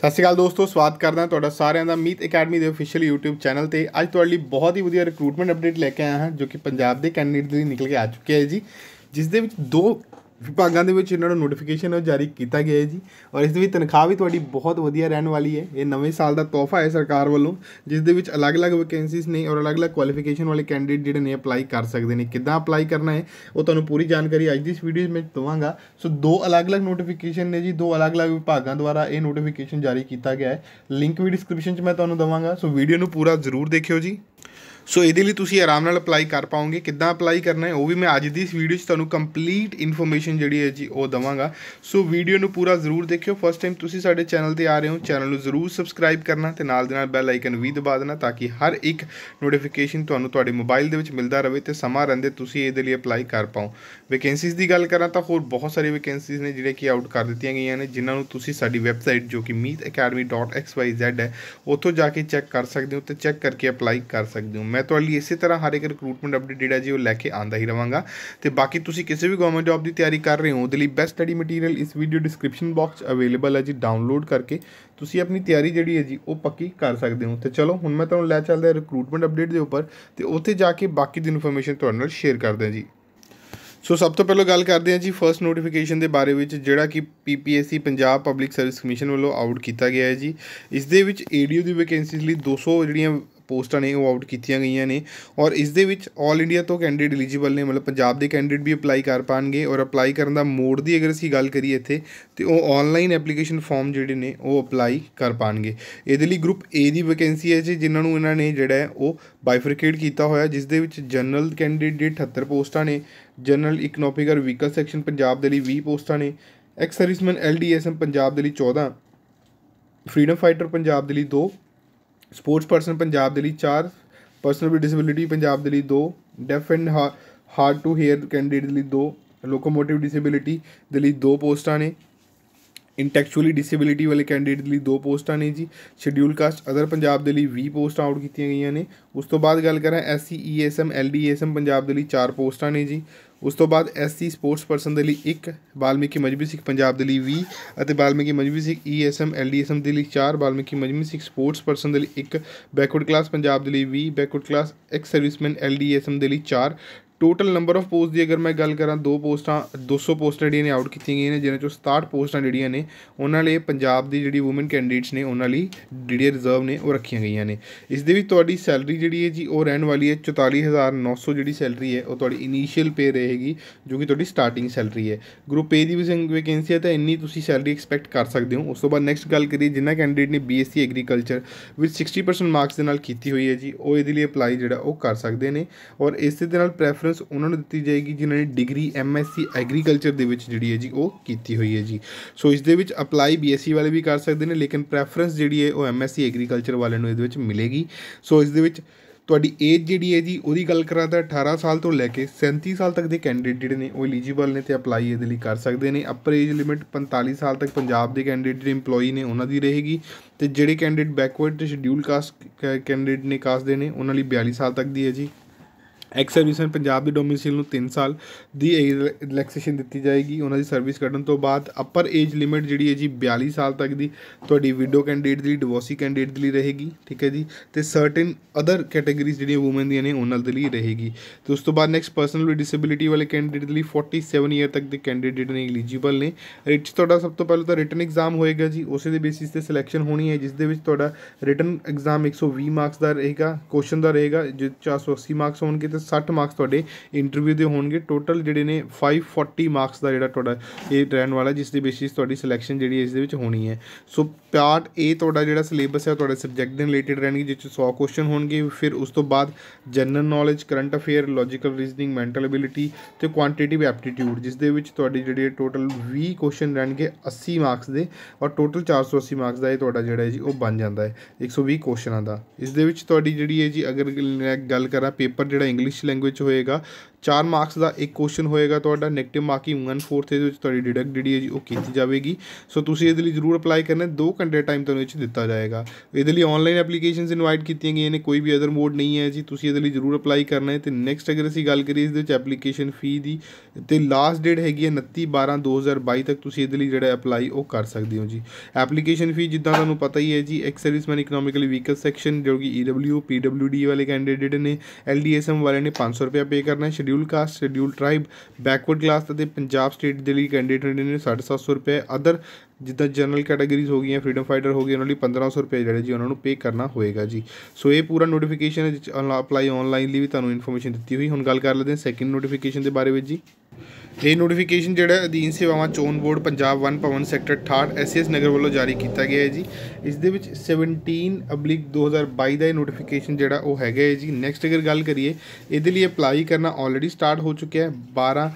ਸਤਿ ਸ਼੍ਰੀ ਅਕਾਲ ਦੋਸਤੋ ਸਵਾਗਤ ਕਰਦਾ ਹਾਂ ਤੁਹਾਡਾ ਸਾਰਿਆਂ ਦਾ ਮੀਤ ਅਕੈਡਮੀ ਦੇ ਅਫੀਸ਼ੀਅਲ YouTube ਚੈਨਲ ਤੇ ਅੱਜ ਤੁਹਾਡੇ ਲਈ ਬਹੁਤ ਹੀ ਵਧੀਆ ਰਿਕਰੂਟਮੈਂਟ ਅਪਡੇਟ ਲੈ ਕੇ ਆਇਆ ਹਾਂ ਜੋ ਕਿ ਪੰਜਾਬ ਦੇ ਕੈਂਡੀਡੇਟ ਲਈ ਨਿਕਲ ਕੇ ਆ ਚੁੱਕਿਆ ਹੈ ਜੀ ਜਿਸ ਦੇ ਵਿੱਚ ਦੋ ਵਿਭਾਗਾਂ ਦੇ ਵਿੱਚ ਇਹਨਾਂ ਨੂੰ ਨੋਟੀਫਿਕੇਸ਼ਨ ਜਾਰੀ ਕੀਤਾ ਗਿਆ ਹੈ ਜੀ ਔਰ ਇਸ ਦੇ ਵਿੱਚ ਤਨਖਾਹ ਵੀ ਤੁਹਾਡੀ ਬਹੁਤ ਵਧੀਆ ਰਹਿਣ ਵਾਲੀ ਹੈ ਇਹ ਨਵੇਂ ਸਾਲ ਦਾ ਤੋਹਫਾ ਹੈ ਸਰਕਾਰ ਵੱਲੋਂ ਜਿਸ ਦੇ ਵਿੱਚ ਅਲੱਗ-ਅਲੱਗ ਵੈਕੈਂਸੀਜ਼ ਨੇ ਔਰ ਅਲੱਗ-ਅਲੱਗ ਕੁਆਲੀਫਿਕੇਸ਼ਨ ਵਾਲੇ ਕੈਂਡੀਡੇਟ ਜਿਹੜੇ ਨੇ ਅਪਲਾਈ ਕਰ ਸਕਦੇ ਨੇ ਕਿੱਦਾਂ ਅਪਲਾਈ ਕਰਨਾ ਹੈ ਉਹ ਤੁਹਾਨੂੰ ਪੂਰੀ ਜਾਣਕਾਰੀ ਅੱਜ ਦੀ ਇਸ ਵੀਡੀਓ ਵਿੱਚ ਦਵਾਂਗਾ ਸੋ ਦੋ ਅਲੱਗ-ਅਲੱਗ ਨੋਟੀਫਿਕੇਸ਼ਨ ਨੇ ਜੀ ਦੋ ਅਲੱਗ-ਅਲੱਗ ਵਿਭਾਗਾਂ ਦੁਆਰਾ ਇਹ ਨੋਟੀਫਿਕੇਸ਼ਨ ਜਾਰੀ ਕੀਤਾ ਗਿਆ ਹੈ ਲਿੰਕ ਵੀ ਡਿਸਕ੍ਰਿਪਸ਼ਨ 'ਚ ਮੈਂ ਤੁਹਾਨੂੰ ਦਵਾਂਗਾ ਸੋ ਵੀਡੀਓ ਨੂੰ ਪੂਰਾ ਜ਼ਰੂਰ ਦੇਖਿਓ ਜੀ ਸੋ ਇਹਦੇ ਲਈ ਤੁਸੀਂ ਆਰਾਮ ਨਾਲ ਅਪਲਾਈ ਕਰ ਪਾਓਗੇ ਕਿੱਦਾਂ ਅਪਲਾਈ ਕਰਨਾ ਹੈ ਉਹ ਵੀ ਮੈਂ ਅੱਜ ਦੀ ਇਸ ਵੀਡੀਓ 'ਚ ਤੁਹਾਨੂੰ ਕੰਪਲੀਟ ਇਨਫੋਰਮੇਸ਼ਨ ਜਿਹੜੀ ਹੈ ਜੀ ਉਹ ਦਵਾਂਗਾ ਸੋ ਵੀਡੀਓ ਨੂੰ ਪੂਰਾ ਜ਼ਰੂਰ ਦੇਖਿਓ ਫਸਟ ਟਾਈਮ ਤੁਸੀਂ ਸਾਡੇ ਚੈਨਲ ਤੇ ਆ ਰਹੇ ਹੋ ਚੈਨਲ ਨੂੰ ਜ਼ਰੂਰ ਸਬਸਕ੍ਰਾਈਬ ਕਰਨਾ ਤੇ ਨਾਲ ਦੇ ਨਾਲ ਬੈਲ ਆਈਕਨ ਵੀ ਦਬਾ ਦੇਣਾ ਤਾਂ ਕਿ ਹਰ ਇੱਕ ਨੋਟੀਫਿਕੇਸ਼ਨ ਤੁਹਾਨੂੰ ਤੁਹਾਡੇ ਮੋਬਾਈਲ ਦੇ ਵਿੱਚ ਮਿਲਦਾ ਰਹੇ ਤੇ ਸਮਾਂ ਰਹਿੰਦੇ ਤੁਸੀਂ ਇਹਦੇ ਲਈ ਅਪਲਾਈ ਕਰ ਪਾਓ ਵੈਕੈਂਸੀਜ਼ ਦੀ ਗੱਲ ਕਰਾਂ ਤਾਂ ਹੋਰ ਬਹੁਤ ਸਾਰੀ ਵੈਕੈਂਸੀਜ਼ ਨੇ ਜਿਹੜੇ ਕਿ ਆਊਟ ਕਰ ਦਿੱਤੀਆਂ ਗਈਆਂ ਨੇ ਜਿਨ੍ਹਾਂ ਨੂੰ ਤੁਸੀਂ ਸਾਡੀ ਵੈਬਸਾਈਟ ਜੋ ਕਿ meetacademy.xyz ਹੈ ਉੱਥੋਂ ਜਾ ਕੇ ਚੈੱਕ ਕਰ ਸਕਦੇ ਹੋ ਤੇ ਚੈੱਕ ਕਰਕੇ ਅਪਲਾਈ ਕਰ ਕਰ ਸਕਦੇ ਹੋ ਮੈਂ ਤੁਹਾਡੇ ਲਈ ਇਸੇ ਤਰ੍ਹਾਂ ਹਰ ਇੱਕ ਰਿਕਰੂਟਮੈਂਟ ਅਪਡੇਟ ਜਿਹੜਾ ਜੀ ਉਹ ਲੈ ਕੇ ਆਂਦਾ ਹੀ ਰਵਾਂਗਾ ਤੇ ਬਾਕੀ ਤੁਸੀਂ ਕਿਸੇ ਵੀ ਗਵਰਨਮੈਂਟ ਜੌਬ ਦੀ ਤਿਆਰੀ ਕਰ ਰਹੇ ਹੋ ਉਹਦੇ ਲਈ ਬੈਸਟ ਸਟੱਡੀ ਮਟੀਰੀਅਲ ਇਸ ਵੀਡੀਓ ਡਿਸਕ੍ਰਿਪਸ਼ਨ ਬਾਕਸ ਅਵੇਲੇਬਲ ਹੈ ਜੀ ਡਾਊਨਲੋਡ ਕਰਕੇ ਤੁਸੀਂ ਆਪਣੀ ਤਿਆਰੀ ਜਿਹੜੀ ਹੈ ਜੀ ਉਹ ਪੱਕੀ ਕਰ ਸਕਦੇ ਹੋ ਤੇ ਚਲੋ ਹੁਣ ਮੈਂ ਤੁਹਾਨੂੰ ਲੈ ਚੱਲਦਾ ਰਿਕਰੂਟਮੈਂਟ ਅਪਡੇਟ ਦੇ ਉੱਪਰ ਤੇ ਉੱਥੇ ਜਾ ਕੇ ਬਾਕੀ ਦੀ ਇਨਫੋਰਮੇਸ਼ਨ ਤੁਹਾਡੇ ਨਾਲ ਸ਼ੇਅਰ ਕਰਦਾ ਜੀ ਸੋ ਸਭ ਤੋਂ ਪਹਿਲਾਂ ਗੱਲ ਕਰਦੇ ਹਾਂ ਜੀ ਫਰਸਟ ਨੋਟੀਫਿਕੇਸ਼ਨ ਦੇ ਬਾਰੇ ਵਿੱਚ ਜਿਹੜਾ ਕਿ PPSC Punjab public service commission ਵੱਲੋਂ ਆਊਟ ਕੀਤਾ ਗਿਆ ਹੈ ਜੀ ਇਸ ਦੇ ਵਿੱਚ ਏਡੀਓ ਦੀ ਵੈਕੈਂਸੀਜ਼ ਲਈ 200 ਜਿਹੜੀਆਂ ਪੋਸਟਾਂ ਨੇ ਉਹ ਆਊਟ ਕੀਤੀਆਂ ਗਈਆਂ ਨੇ ਔਰ ਇਸ ਦੇ ਵਿੱਚ 올 ਇੰਡੀਆ ਤੋਂ ਕੈਂਡੀਡੇਟ ਐਲੀਜੀਬਲ ਨੇ ਮਤਲਬ ਪੰਜਾਬ ਦੇ ਕੈਂਡੀਡੇਟ ਵੀ ਅਪਲਾਈ ਕਰ ਪਾਣਗੇ ਔਰ ਅਪਲਾਈ ਕਰਨ ਦਾ ਮੋਡ ਦੀ ਅਗਰ ਅਸੀਂ ਗੱਲ ਕਰੀਏ ਇੱਥੇ ਤੇ ਉਹ ਆਨਲਾਈਨ ਐਪਲੀਕੇਸ਼ਨ ਫਾਰਮ ਜਿਹੜੇ ਨੇ ਉਹ ਅਪਲਾਈ ਕਰ ਪਾਣਗੇ ਇਹਦੇ ਲਈ ਗਰੁੱਪ ਏ ਦੀ ਵੈਕੈਂਸੀ ਹੈ ਜੀ ਜਿਨ੍ਹਾਂ ਨੂੰ ਇਹਨਾਂ ਨੇ ਜਿਹੜਾ ਉਹ ਬਾਈਫਰਕੇਟ ਕੀਤਾ ਹੋਇਆ ਜਿਸ ਦੇ ਵਿੱਚ ਜਨਰਲ ਕੈਂਡੀਡੇਟ 78 ਪੋਸਟਾਂ ਨੇ ਜਨਰਲ ਇਕਨੋਮਿਕ ਵਿਕਲ ਵਹੀਕਲ ਸੈਕਸ਼ਨ ਪੰਜਾਬ ਦੇ ਲਈ 20 ਪੋਸਟਾਂ ਨੇ ਐਕਸ ਸਰਵਿਸਮੈਨ ਐਲਡੀਐਸਐਮ ਪੰਜਾਬ ਦੇ ਲਈ 14 ਫਰੀडम ਫਾਈਟਰ ਪੰਜਾਬ ਦੇ ਲਈ 2 ਸਪੋਰਟਸ ਪਰਸਨ ਪੰਜਾਬ ਦੇ ਲਈ 4 ਪਰਸਨ ਵਿਦ ਡਿਸੇਬਿਲਿਟੀ ਪੰਜਾਬ ਦੇ ਲਈ 2 deaf and hard to hear candidate ਲਈ 2 ਲੋਕੋਮੋਟਿਵ ਡਿਸੇਬਿਲਿਟੀ ਦੇ ਲਈ 2 ਪੋਸਟਾਂ ਨੇ ਇੰਟੈਕਚੁਅਲੀ ਡਿਸੇਬਿਲਿਟੀ ਵਾਲੇ ਕੈਂਡੀਡੇਟ ਲਈ 2 ਪੋਸਟਾਂ ਨੇ ਜੀ ਸ਼ਡਿਊਲ ਕਾਸਟ ਅਦਰ ਪੰਜਾਬ ਦੇ ਲਈ 20 ਪੋਸਟਾਂ ਆਊਟ ਕੀਤੀਆਂ ਗਈਆਂ ਨੇ ਉਸ ਤੋਂ ਬਾਅਦ ਗੱਲ ਕਰਾਂ ਐਸਸੀ ਈਐਸਐਮ ਐਲਡੀਐਸਐਮ ਪੰਜਾਬ ਦੇ ਲਈ 4 ਪੋਸਟਾਂ ਨੇ ਜੀ ਉਸ ਤੋਂ ਬਾਅਦ ਐਸਸੀ ਸਪੋਰਟਸ ਪਰਸਨ ਦੇ ਲਈ 1 ਬਾਲਮੀਕੀ ਮਜਬੀ ਸਿੱਖ ਪੰਜਾਬ ਦੇ ਲਈ 20 ਅਤੇ ਬਾਲਮੀਕੀ ਮਜਬੀ ਸਿੱਖ ਈਐਸਐਮ ਐਲਡੀਐਸਐਮ ਦੇ ਲਈ 4 ਬਾਲਮੀਕੀ ਮਜਬੀ ਸਿੱਖ ਸਪੋਰਟਸ ਪਰਸਨ ਦੇ ਲਈ 1 ਬੈਕਵਰਡ ਕਲਾਸ ਪੰਜਾਬ ਦੇ ਲਈ 20 backward class ex serviceman LDSM ਦੇ ਲਈ 4 ਟੋਟਲ ਨੰਬਰ ਆਫ ਪੋਸਟ ਦੀ ਅਗਰ ਮੈਂ ਗੱਲ ਕਰਾਂ ਦੋ ਪੋਸਟਾਂ 200 ਪੋਸਟ ਜਿਹੜੀਆਂ ਨੇ ਆਊਟ ਕੀਤੀਆਂ ਗਈਆਂ ਨੇ ਜਿਨ੍ਹਾਂ ਚੋਂ 67 ਪੋਸਟਾਂ ਜਿਹੜੀਆਂ ਨੇ ਉਹਨਾਂ ਲਈ ਪੰਜਾਬ ਦੀ ਜਿਹੜੀ ਔਮਨ ਕੈਂਡੀਡੇਟਸ ਨੇ ਉਹਨਾਂ ਲਈ ਜਿਹੜੀ ਰਿਜ਼ਰਵ ਨੇ ਉਹ ਰੱਖੀਆਂ ਗਈਆਂ ਨੇ ਇਸ ਦੇ ਵਿੱਚ ਤੁਹਾਡੀ ਸੈਲਰੀ ਜਿਹੜੀ ਹੈ ਜੀ ਉਹ ਰਹਿਣ ਵਾਲੀ ਹੈ 44900 ਜਿਹੜੀ ਸੈਲਰੀ ਹੈ ਉਹ ਤੁਹਾਡੀ ਇਨੀਸ਼ੀਅਲ ਪੇ ਰਹੇਗੀ ਜੋ ਕਿ ਤੁਹਾਡੀ ਸਟਾਰਟਿੰਗ ਸੈਲਰੀ ਹੈ ਗਰੁੱਪ ਏ ਦੀ ਵੀ ਵੈਕੈਂਸੀ ਹੈ ਤਾਂ ਇੰਨੀ ਤੁਸੀਂ ਸੈਲਰੀ ਐਕਸਪੈਕਟ ਕਰ ਸਕਦੇ ਹੋ ਉਸ ਤੋਂ ਬਾਅਦ ਨੈਕਸਟ ਗੱਲ ਕਰੀਏ ਜਿੰਨਾ ਕੈਂਡੀਡੇਟ ਨੇ ਬੀਐਸਸੀ ਐਗਰੀਕਲਚਰ ਵਿਦ 60% ਮਾਰਕਸ ਦੇ ਨਾਲ ਕੀਤੀ ਹੋਈ ਹੈ ਜੀ ਉਹ ਇਹਦੇ ਲਈ ਅਪਲਾਈ ਜਿਹੜਾ ਉਹ ਕਰ ਸਕਦੇ ਨੇ ਔਰ ਇਸੇ ਦੇ ਨਾਲ ਪ੍ਰੈਫਰ ਪ੍ਰੈਫਰੈਂਸ ਉਹਨਾਂ ਨੂੰ ਦਿੱਤੀ ਜਾਏਗੀ ਜਿਨ੍ਹਾਂ ਨੇ ਡਿਗਰੀ ਐਮਐਸਸੀ ਐਗਰੀਕਲਚਰ ਦੇ ਵਿੱਚ ਜਿਹੜੀ ਹੈ ਜੀ ਉਹ ਕੀਤੀ ਹੋਈ ਹੈ ਜੀ ਸੋ ਇਸ ਦੇ ਵਿੱਚ ਅਪਲਾਈ ਬੀਐਸਸੀ ਵਾਲੇ ਵੀ ਕਰ ਸਕਦੇ ਨੇ ਲੇਕਿਨ ਪ੍ਰੈਫਰੈਂਸ ਜਿਹੜੀ ਹੈ ਉਹ ਐਮਐਸਸੀ ਐਗਰੀਕਲਚਰ ਵਾਲਿਆਂ ਨੂੰ ਇਹਦੇ ਵਿੱਚ ਮਿਲੇਗੀ ਸੋ ਇਸ ਦੇ ਵਿੱਚ ਤੁਹਾਡੀ ਏਜ ਜਿਹੜੀ ਹੈ ਜੀ ਉਹਦੀ ਗੱਲ ਕਰਾਂ ਤਾਂ 18 ਸਾਲ ਤੋਂ ਲੈ ਕੇ 37 ਸਾਲ ਤੱਕ ਦੇ ਕੈਂਡੀਡੇਟ ਜਿਹੜੇ ਨੇ ਉਹ ਐਲੀਜੀਬਲ ਨੇ ਤੇ ਅਪਲਾਈ ਇਹਦੇ ਲਈ ਕਰ ਸਕਦੇ ਨੇ ਅਪਰ ਏਜ ਲਿਮਿਟ 45 ਸਾਲ ਤੱਕ ਪੰਜਾਬ ਦੇ ਕੈਂਡੀਡੇਟ EMPLOYE ਨੇ ਉਹਨਾਂ ਦੀ ਰਹੇਗੀ ਤੇ ਜਿਹੜੇ candidate backward schedule caste candidate ਨੇ ਕਾਸਟ ਦੇ ਨੇ ਉਹਨਾਂ ਲਈ 42 ਸਾਲ ਤੱਕ ਦੀ ਹੈ ਜੀ ਐਕਸ ਸਰਵਿਸਮੈਨ ਪੰਜਾਬ ਦੀ ਡੋਮਿਸਾਈਲ ਨੂੰ 3 ਸਾਲ ਦੀ ਰਿਲੈਕਸੇਸ਼ਨ ਦਿੱਤੀ ਜਾਏਗੀ ਉਹਨਾਂ ਦੀ ਸਰਵਿਸ ਕੱਢਣ ਤੋਂ ਬਾਅਦ ਅਪਰ ਏਜ ਲਿਮਿਟ ਜਿਹੜੀ ਹੈ ਜੀ 42 ਸਾਲ ਤੱਕ ਦੀ ਤੁਹਾਡੀ ਵਿਡੋ ਕੈਂਡੀਡੇਟ ਦੀ ਡਿਵੋਰਸੀ ਕੈਂਡੀਡੇਟ ਦੇ ਲਈ ਰਹੇਗੀ ਠੀਕ ਹੈ ਜੀ ਤੇ ਸਰਟਨ ਅਦਰ ਕੈਟਾਗਰੀਜ਼ ਜਿਹੜੀਆਂ ਔਮਨ ਦੀਆਂ ਨੇ ਉਹਨਾਂ ਦੇ ਲਈ ਰਹੇਗੀ ਤੇ ਉਸ ਤੋਂ ਬਾਅਦ ਨੈਕਸਟ ਪਰਸਨਲ ਵਿਦ ਵਾਲੇ ਕੈਂਡੀਡੇਟ ਦੇ ਲਈ 47 ਇਅਰ ਤੱਕ ਦੇ ਕੈਂਡੀਡੇਟ ਨੇ ਐਲੀਜੀਬਲ ਨੇ ਰਿਚ ਤੁਹਾਡਾ ਸਭ ਤੋਂ ਪਹਿਲਾਂ ਤਾਂ ਰਿਟਨ ਐਗਜ਼ਾਮ ਹੋਏਗਾ ਜੀ ਉਸੇ ਦੇ ਬੇਸਿਸ ਤੇ ਸਿਲੈਕਸ਼ਨ ਹੋਣੀ ਹੈ ਜਿਸ ਦੇ ਵਿੱਚ ਤੁਹਾਡਾ ਰਿਟਨ ਐਗਜ਼ਾਮ 120 ਮਾਰਕਸ ਦਾ ਰਹੇਗਾ ਕੁਐਸਚਨ ਦਾ ਰਹੇਗਾ ਜੋ 480 ਮਾਰਕਸ ਹੋਣਗੇ ਤੇ 60 ਮਾਰਕਸ ਤੁਹਾਡੇ ਇੰਟਰਵਿਊ ਦੇ ਹੋਣਗੇ ਟੋਟਲ ਜਿਹੜੇ ਨੇ 540 ਮਾਰਕਸ ਦਾ ਜਿਹੜਾ ਤੁਹਾਡਾ ਇਹ ਟ੍ਰੈਨ ਵਾਲਾ ਜਿਸ ਦੇ ਬੇਸਿਸ ਤੁਹਾਡੀ ਸਿਲੈਕਸ਼ਨ ਜਿਹੜੀ ਇਸ ਦੇ ਵਿੱਚ ਹੋਣੀ ਹੈ ਸੋ ਪਾਰਟ ਏ ਤੁਹਾਡਾ ਜਿਹੜਾ ਸਿਲੇਬਸ ਹੈ ਤੁਹਾਡੇ ਸਬਜੈਕਟ ਦੇ ਰਿਲੇਟਡ ਰਹਿਣਗੇ ਜਿਸ ਵਿੱਚ 100 ਕੁਐਸਚਨ ਹੋਣਗੇ ਫਿਰ ਉਸ ਤੋਂ ਬਾਅਦ general knowledge current affair logical reasoning mental ability ਤੇ ਕੁਆਂਟੀਟੀਵ ਐਪਟੀਟਿਊਡ ਜਿਸ ਦੇ ਵਿੱਚ ਤੁਹਾਡੇ ਜਿਹੜੇ ਟੋਟਲ 20 ਕੁਐਸਚਨ ਰਹਿਣਗੇ 80 ਮਾਰਕਸ ਦੇ ਔਰ ਟੋਟਲ 480 ਮਾਰਕਸ ਦਾ ਇਹ ਤੁਹਾਡਾ ਜਿਹੜਾ ਹੈ ਜੀ ਉਹ ਬਣ ਜਾਂਦਾ ਹੈ 120 ਕੁਐਸਚਨਾਂ ਦਾ ਇਸ ਦੇ ਵਿੱਚ ਤੁਹਾਡੀ ਜਿਹੜੀ ਹੈ ਜੀ ਅਗਰ ਗੱਲ ਕਰਾਂ ਪੇਪਰ ਜਿਹੜਾ ਇੰਗਲਿਸ਼ ਲੈਂਗੁਏਜ ਹੋਏਗਾ 4 ਮਾਰਕਸ ਦਾ ਇੱਕ ਕੁਐਸਚਨ ਹੋਏਗਾ ਤੁਹਾਡਾ ਨੈਗੇਟਿਵ ਮਾਰਕਿੰਗ 1/4 ਦੇ ਵਿੱਚ ਤੁਹਾਡੀ ਡਿਡਕਟ ਜਿਹੜੀ ਹੈ ਜੀ ਉਹ ਕੀਤੀ ਜਾਵੇਗੀ ਸੋ ਤੁਸੀਂ ਇਹਦੇ ਲਈ ਜ਼ਰੂਰ ਅਪਲਾਈ ਕਰਨਾ 2 ਘੰਟੇ ਟਾਈਮ ਤੁਹਾਨੂੰ ਇਹ ਚ ਦਿੱਤਾ ਜਾਏਗਾ ਇਹਦੇ ਲਈ ਆਨਲਾਈਨ ਐਪਲੀਕੇਸ਼ਨਸ ਇਨਵਾਈਟ ਕੀਤੀਆਂ ਗਈਆਂ ਨੇ ਕੋਈ ਵੀ ਅਦਰ ਮੋਡ ਨਹੀਂ ਹੈ ਜੀ ਤੁਸੀਂ ਇਹਦੇ ਲਈ ਜ਼ਰੂਰ ਅਪਲਾਈ ਕਰਨਾ ਹੈ ਤੇ ਨੈਕਸਟ ਅਗਰ ਅਸੀਂ ਗੱਲ ਕਰੀਏ ਇਸ ਦੇ ਵਿੱਚ ਐਪਲੀਕੇਸ਼ਨ ਫੀ ਦੀ ਤੇ ਲਾਸਟ ਡੇਟ ਹੈਗੀ ਹੈ 29 12 2022 ਤੱਕ ਤੁਸੀਂ ਇਹਦੇ ਲਈ ਜਿਹੜਾ ਅਪਲਾਈ ਉਹ ਕਰ ਸਕਦੇ ਹੋ ਜੀ ਐਪਲੀਕੇਸ਼ਨ ਫੀ ਜਿੱਦਾਂ ਤੁਹਾਨੂੰ ਪਤਾ ਹੀ ਹੈ ਜੀ ex serviceman economically weaker section ਜੋ ਕਿ ਈਡਬਲਯੂ ਪੀਡਬਲਯੂਡੀ ਵਾਲੇ ਕੈਂਡੀਡੇਟ ਨੇ ਐਲਡੀਐਸਐਮ ਵਾਲੇ ਨੇ 500 ਰੁਪਏ ਪੇ ਕਰਨਾ ਹੈ schedule caste schedule tribe backward class ਅਤੇ ਪੰਜਾਬ ਸਟੇਟ ਦੇ ਲਈ ਕੈਂਡੀਡੇਟ ਨੇ 750 ਰੁਪਏ ਅਦਰ ਜਿੱਦਾਂ ਜਨਰਲ ਕੈਟਾਗਰੀਜ਼ ਹੋ ਗਈਆਂ ਫਰੀडम ਫਾਈਟਰ ਹੋ ਗਏ ਉਹਨਾਂ ਲਈ 1500 ਰੁਪਏ ਜਿਹੜੇ ਜੀ ਉਹਨਾਂ ਨੂੰ ਪੇ ਕਰਨਾ ਹੋਏਗਾ ਜੀ ਸੋ ਇਹ ਪੂਰਾ ਨੋਟੀਫਿਕੇਸ਼ਨ ਅਪਲਾਈ ਆਨਲਾਈਨ ਲਈ ਵੀ ਤੁਹਾਨੂੰ ਇਨਫੋਰਮੇਸ਼ਨ ਦਿੱਤੀ ਹੋਈ ਹੁਣ ਗੱਲ ਕਰ ਲੈਂਦੇ ਹਾਂ ਸੈਕਿੰਡ ਨੋਟੀਫਿਕੇਸ਼ਨ ਦੇ ਬਾਰੇ ਵਿੱਚ ਜੀ ਇਹ ਨੋਟੀਫਿਕੇਸ਼ਨ ਜਿਹੜਾ ਅਧੀਨ ਸੇਵਾਵਾਂ ਚੋਣ ਬੋਰਡ ਪੰਜਾਬ 1 ਪਵਨ ਸੈਕਟਰ 68 ਐਸਐਸ ਨਗਰ ਵੱਲੋਂ ਜਾਰੀ ਕੀਤਾ ਗਿਆ ਹੈ ਜੀ ਇਸ ਦੇ ਵਿੱਚ 17 ਅਬਲਿਕ 2022 ਦਾ ਇਹ ਨੋਟੀਫਿਕੇਸ਼ਨ ਜਿਹੜਾ ਉਹ ਹੈਗਾ ਹੈ ਜੀ ਨੈਕਸਟ ਅਗਰ ਗੱਲ ਕਰੀਏ ਇਹਦੇ ਲਈ ਅਪਲਾਈ ਕਰਨਾ ਆਲਰੇਡੀ ਸਟਾਰਟ ਹੋ ਚੁੱਕਿਆ ਹੈ 12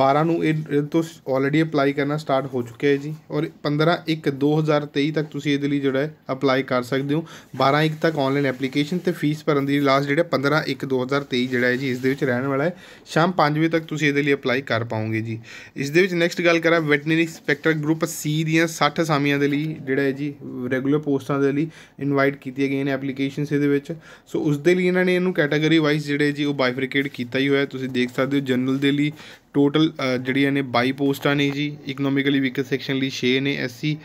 12 ਨੂੰ ਇਹ ਤੋਂ ਆਲਰੇਡੀ ਅਪਲਾਈ ਕਰਨਾ ਸਟਾਰਟ ਹੋ ਚੁੱਕਿਆ ਹੈ ਜੀ ਔਰ 15 1 2023 ਤੱਕ ਤੁਸੀਂ ਇਹਦੇ ਲਈ ਜਿਹੜਾ ਅਪਲਾਈ ਕਰ ਸਕਦੇ ਹੋ 12 1 ਤੱਕ ਆਨਲਾਈਨ ਐਪਲੀਕੇਸ਼ਨ ਤੇ ਫੀਸ ਭਰਨ ਦੀ ਲਾਸਟ ਜਿਹੜਾ 15 1 2023 ਜਿਹੜਾ ਹੈ ਜੀ ਇਸ ਦੇ ਵਿੱਚ ਰਹਿਣ ਵਾਲਾ ਹੈ ਸ਼ਾਮ 5 ਵਜੇ ਤੱਕ ਤੁਸੀਂ ਇਹਦੇ ਲਈ ਅਪਲਾਈ ਕਰ ਪਾਓ ਪਾਉਂਗੇ ਜੀ ਇਸ ਦੇ ਵਿੱਚ ਨੈਕਸਟ ਗੱਲ ਕਰਾਂ ਵੈਟਨਰੀ ਸਪੈਕਟਰ ਗਰੁੱਪ ਸੀ ਦੀਆਂ 60 ਅਸਾਮੀਆਂ ਦੇ ਲਈ ਜਿਹੜਾ ਹੈ ਜੀ ਰੈਗੂਲਰ ਪੋਸਟਾਂ ਦੇ ਲਈ ਇਨਵਾਈਟ ਕੀਤੀਆਂ ਗਈਆਂ ਨੇ ਐਪਲੀਕੇਸ਼ਨਸ ਇਹਦੇ ਵਿੱਚ ਸੋ ਉਸ ਦੇ ਲਈ ਇਹਨਾਂ ਨੇ ਇਹਨੂੰ ਕੈਟਾਗਰੀ ਵਾਈਜ਼ ਜਿਹੜੇ ਜੀ ਉਹ ਬਾਈਫਰਕੇਟ ਕੀਤਾ ਹੀ ਹੋਇਆ ਤੁਸੀਂ ਦੇਖ ਸਕਦੇ ਹੋ ਜਨਰਲ ਦੇ ਲਈ ਟੋਟਲ ਜਿਹੜੀਆਂ ਨੇ 22 ਪੋਸਟਾਂ ਨੇ ਜੀ ਇਕਨੋਮਿਕਲੀ ਵੀਕਰ ਸੈਕਸ਼ਨ ਲਈ 6 ਨੇ ਐਸਸੀ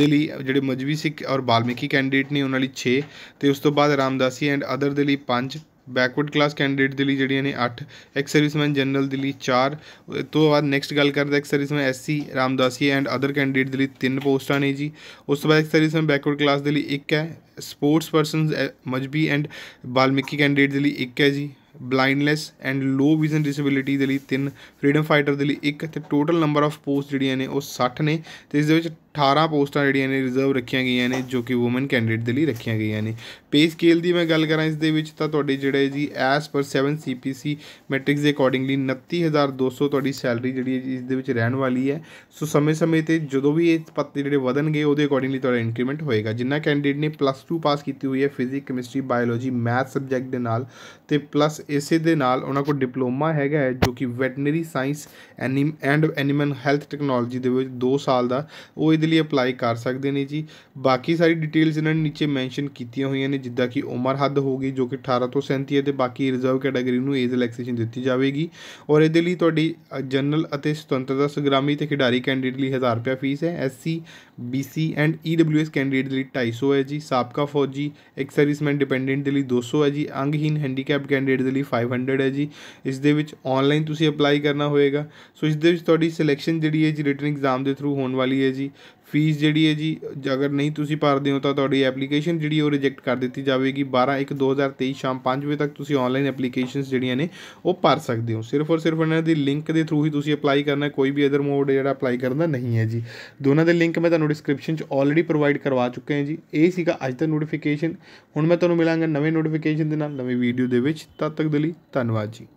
ਦੇ ਲਈ ਜਿਹੜੇ ਮਜਵੀ ਸਿੱਖ ਔਰ ਬਾਲਮਿਕੀ ਕੈਂਡੀਡੇਟ ਨੇ ਉਹਨਾਂ ਲਈ 6 ਤੇ ਉਸ ਤੋਂ ਬਾਅਦ ਰਾਮਦਾਸੀ ਐਂਡ ਅਦਰ ਦੇ ਲਈ 5 ਬੈਕਵਰਡ ਕਲਾਸ ਕੈਂਡੀਡੇਟ ਦੇ ਲਈ ਜਿਹੜੀਆਂ ਨੇ 8 ਐਕਸ ਸਰਵਿਸਮੈਨ ਜਨਰਲ ਦੇ ਲਈ 4 ਤੋਂ ਬਾਅਦ ਨੈਕਸਟ ਗੱਲ ਕਰਦਾ ex serviceman SC Ramdasi and other candidate ਦੇ ਲਈ 3 ਪੋਸਟਾਂ ਨੇ ਜੀ ਉਸ ਤੋਂ ਬਾਅਦ ਐਕਸ ਸਰਵਿਸਮੈਨ ਬੈਕਵਰਡ ਕਲਾਸ ਦੇ ਲਈ 1 ਹੈ sports persons Mazhabi and Balmiki candidate ਦੇ ਲਈ 1 ਹੈ ਜੀ blindness and low vision disability ਦੇ ਲਈ 3 ਫਰੀडम ਫਾਈਟਰ ਦੇ ਲਈ 1 ਤੇ ਟੋਟਲ ਨੰਬਰ ਆਫ ਪੋਸਟ ਜਿਹੜੀਆਂ ਨੇ ਉਹ 60 ਨੇ ਤੇ ਇਸ ਦੇ ਵਿੱਚ 18 ਪੋਸਟਾਂ ਜਿਹੜੀਆਂ ਨੇ ਰਿਜ਼ਰਵ ਰੱਖੀਆਂ ਗਈਆਂ ਨੇ ਜੋ ਕਿ ਔਮਨ ਕੈਂਡੀਡੇਟ ਦੇ ਲਈ ਰੱਖੀਆਂ ਗਈਆਂ ਨੇ ਪੇ ਸਕੇਲ ਦੀ ਮੈਂ ਗੱਲ ਕਰਾਂ ਇਸ ਦੇ ਵਿੱਚ ਤਾਂ ਤੁਹਾਡੇ ਜਿਹੜੇ G as per 7 CPC matrix ਦੇ ਅਕੋਰਡਿੰਗਲੀ 29200 ਤੁਹਾਡੀ ਸੈਲਰੀ ਜਿਹੜੀ ਹੈ ਇਸ ਦੇ ਵਿੱਚ ਰਹਿਣ ਵਾਲੀ ਹੈ ਸੋ ਸਮੇਂ-ਸਮੇਂ ਤੇ ਜਦੋਂ ਵੀ ਇਹ ਪੱਤੇ ਜਿਹੜੇ ਵਧਣਗੇ ਉਹਦੇ ਅਕੋਰਡਿੰਗਲੀ ਤੁਹਾਡਾ ਇਨਕਰੀਮੈਂਟ ਹੋਏਗਾ ਜਿੰਨਾ ਕੈਂਡੀਡੇਟ ਨੇ ਪਲੱਸ 2 ਪਾਸ ਕੀਤੀ ਹੋਈ ਹੈ physic chemistry biology math subject ਦੇ ਨਾਲ ਤੇ ਪਲੱਸ ਇਸੇ ਦੇ ਨਾਲ ਉਹਨਾਂ ਕੋਲ ਡਿਪਲੋਮਾ ਹੈਗਾ ਹੈ ਜੋ ਕਿ veterinary science and animal health technology ਦੇ ਵਿੱਚ 2 ਸਾਲ ਦਾ ਉਹ ਇਹਦੇ ਲਈ ਅਪਲਾਈ ਕਰ ਸਕਦੇ ਨੇ ਜੀ ਬਾਕੀ ਸਾਰੀ ਡਿਟੇਲਸ ਇਹਨਾਂ ਨੇ ਨੀਚੇ ਮੈਂਸ਼ਨ ਕੀਤੀਆਂ ਹੋਈਆਂ ਨੇ ਜਿੱਦਾਂ ਕਿ ਉਮਰ ਹੱਦ ਹੋਗੀ ਜੋ ਕਿ 18 ਤੋਂ 37 ਤੇ ਬਾਕੀ ਰਿਜ਼ਰਵ ਕੈਟਾਗਰੀ ਨੂੰ ਏਜ ਰਿਲੈਕਸੇਸ਼ਨ ਦਿੱਤੀ ਜਾਵੇਗੀ ਔਰ ਇਹਦੇ ਲਈ ਤੁਹਾਡੀ ਜਨਰਲ ਅਤੇ ਸੁਤੰਤਰਤਾ ਸੰਗਰਾਮੀ ਤੇ ਖਿਡਾਰੀ ਕੈਂਡੀਡੇਟ ਲਈ 1000 ਰੁਪਏ ਫੀਸ ਹੈ SC BC and EWS candidate ਲਈ 250 ਹੈ ਜੀ ਸਾਬਕਾ ਫੌਜੀ ਇੱਕ ਸਰਵਿਸਮੈਨ ਡਿਪੈਂਡੈਂਟ ਦੇ ਲਈ 200 ਹੈ ਜੀ ਅੰਗਹੀਨ ਹੈਂਡੀਕੈਪ ਕੈਂਡੀਡੇਟ ਦੇ ਲਈ 500 ਹੈ ਜੀ ਇਸ ਦੇ ਵਿੱਚ ਆਨਲਾਈਨ ਤੁਸੀਂ ਅਪਲਾਈ ਕਰਨਾ ਹੋਏਗਾ ਸੋ ਇਸ ਦੇ ਵਿੱਚ ਤੁਹਾਡੀ ਸਿਲੈਕਸ਼ਨ ਜਿਹੜੀ ਹੈ ਜੀ ਰਿਟਨ ਐਗਜ਼ਾਮ ਦੇ ਥਰੂ ਹੋਣ ਵਾਲੀ ਹੈ ਜੀ ਫੀਸ ਜਿਹੜੀ ਹੈ ਜੀ ਜੇਕਰ ਨਹੀਂ ਤੁਸੀਂ ਭਰਦੇ ਹੋ ਤਾਂ ਤੁਹਾਡੀ ਐਪਲੀਕੇਸ਼ਨ ਜਿਹੜੀ ਉਹ ਰਿਜੈਕਟ ਕਰ ਦਿੱਤੀ ਜਾਵੇਗੀ 12 1 2023 ਸ਼ਾਮ 5 ਵਜੇ ਤੱਕ ਤੁਸੀਂ ਆਨਲਾਈਨ ਐਪਲੀਕੇਸ਼ਨਸ ਜਿਹੜੀਆਂ ਨੇ ਉਹ ਭਰ ਸਕਦੇ ਹੋ ਸਿਰਫ ਔਰ ਸਿਰਫ ਇਹਨਾਂ ਦੀ ਲਿੰਕ ਦੇ ਥਰੂ ਹੀ ਤੁਸੀਂ ਅਪਲਾਈ ਕਰਨਾ ਕੋਈ ਵੀ ਅਦਰ ਮੋਡ ਜਿਹੜਾ ਅਪਲਾਈ ਕਰਨ ਦਾ ਨਹੀਂ ਹੈ ਜੀ ਦੋਨਾਂ ਦੇ ਲਿੰਕ ਮੈਂ ਤੁਹਾਨੂੰ ਡਿਸਕ੍ਰਿਪਸ਼ਨ 'ਚ ਆਲਰੇਡੀ ਪ੍ਰੋਵਾਈਡ ਕਰਵਾ ਚੁੱਕੇ ਹਾਂ ਜੀ ਇਹ ਸੀਗਾ ਅੱਜ ਦਾ ਨੋਟੀਫਿਕੇਸ਼ਨ ਹੁਣ ਮੈਂ ਤੁਹਾਨੂੰ ਮਿਲਾਂਗਾ ਨਵੇਂ ਨੋਟੀਫਿਕੇਸ਼ਨ ਦੇ ਨਾਲ ਨਵੇਂ ਵੀਡੀਓ ਦੇ ਵਿੱਚ ਤਦ ਤੱਕ ਦੇ ਲਈ ਧੰਨਵਾਦ ਜੀ